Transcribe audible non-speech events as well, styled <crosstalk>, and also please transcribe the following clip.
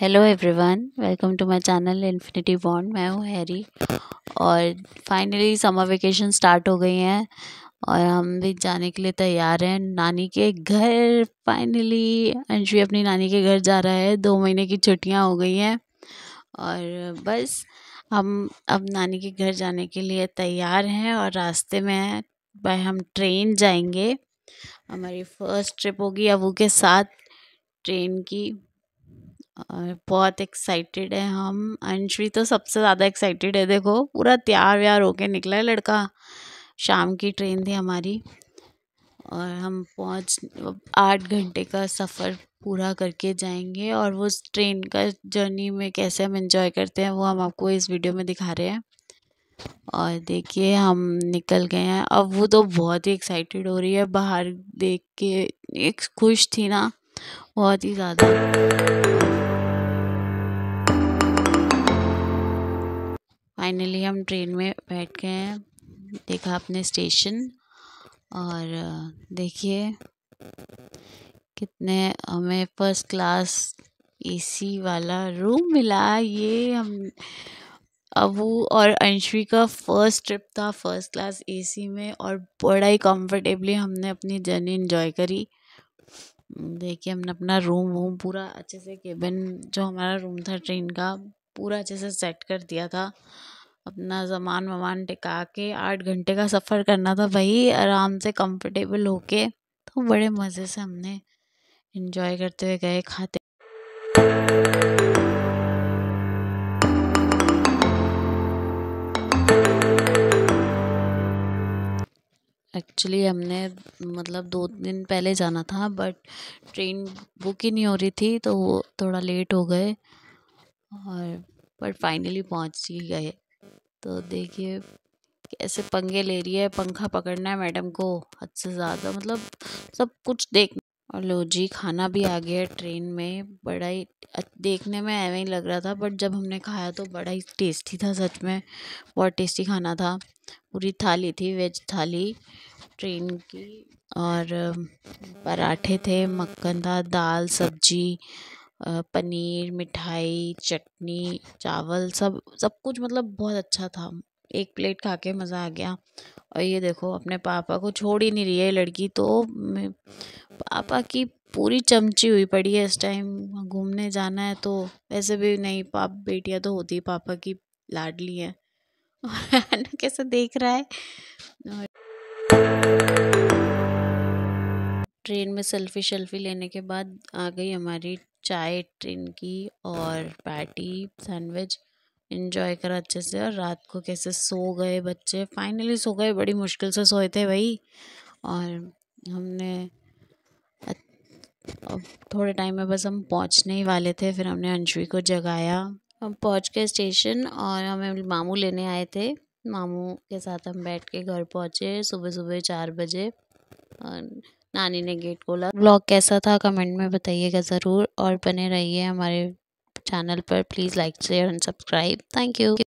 hello everyone welcome to my channel Infinity Bond मैं हूँ Harry और फाइनली समर वेकेशन स्टार्ट हो गई हैं और हम भी जाने के लिए तैयार हैं नानी के घर फाइनली अंशु अपनी नानी के घर जा रहा है दो महीने की छुट्टियाँ हो गई हैं और बस हम अब नानी के घर जाने के लिए तैयार हैं और रास्ते में भाई हम ट्रेन जाएंगे हमारी फ़र्स्ट ट्रिप होगी अबू के साथ ट्रेन की और बहुत एक्साइटेड है हम अंशवी तो सबसे ज़्यादा एक्साइटेड है देखो पूरा तैयार व्यार होके निकला है लड़का शाम की ट्रेन थी हमारी और हम पाँच आठ घंटे का सफ़र पूरा करके जाएंगे और वो ट्रेन का जर्नी में कैसे हम इन्जॉय करते हैं वो हम आपको इस वीडियो में दिखा रहे हैं और देखिए हम निकल गए हैं अब वो तो बहुत ही एक्साइटेड हो रही है बाहर देख के एक खुश थी ना बहुत ही ज़्यादा फाइनली हम ट्रेन में बैठ गए हैं देखा आपने स्टेशन और देखिए कितने हमें फर्स्ट क्लास एसी वाला रूम मिला ये हम अबू और अंशवी का फर्स्ट ट्रिप था फर्स्ट क्लास एसी में और बड़ा ही कंफर्टेबली हमने अपनी जर्नी इन्जॉय करी देखिए हमने अपना रूम वूम पूरा अच्छे से केबिन जो हमारा रूम था ट्रेन का पूरा अच्छे से सेट कर दिया था अपना सामान वामान टिका के आठ घंटे का सफ़र करना था भाई आराम से कंफर्टेबल होके तो बड़े मज़े से हमने इन्जॉय करते हुए गए खाते एक्चुअली हमने मतलब दो दिन पहले जाना था बट ट्रेन बुक ही नहीं हो रही थी तो वो थोड़ा लेट हो गए और बट फाइनली पहुंच ही गए तो देखिए कैसे पंगे ले रही है पंखा पकड़ना है मैडम को हद से ज़्यादा मतलब सब कुछ देख और लो जी खाना भी आ गया ट्रेन में बड़ा ही देखने में ऐवे ही लग रहा था बट जब हमने खाया तो बड़ा ही टेस्टी था सच में बहुत टेस्टी खाना था पूरी थाली थी वेज थाली ट्रेन की और पराठे थे मक्खन था दाल सब्जी पनीर मिठाई चटनी चावल सब सब कुछ मतलब बहुत अच्छा था एक प्लेट खा के मज़ा आ गया और ये देखो अपने पापा को छोड़ ही नहीं रही है लड़की तो पापा की पूरी चमची हुई पड़ी है इस टाइम घूमने जाना है तो वैसे भी नहीं पाप बेटियाँ तो होती पापा की लाडली है <laughs> कैसे देख रहा है ट्रेन में सेल्फी शेल्फी लेने के बाद आ गई हमारी चाय ट्रेन की और पैटी सैंडविच इन्जॉय करा अच्छे से और रात को कैसे सो गए बच्चे फाइनली सो गए बड़ी मुश्किल से सोए थे भाई और हमने अब थोड़े टाइम में बस हम पहुंचने ही वाले थे फिर हमने अंशुई को जगाया हम पहुंच के स्टेशन और हमें मामू लेने आए थे मामू के साथ हम बैठ के घर पहुंचे सुबह सुबह चार बजे और नानी ने गेट खोला ब्लॉग कैसा था कमेंट में बताइएगा ज़रूर और बने रहिए हमारे चैनल पर please like share and subscribe thank you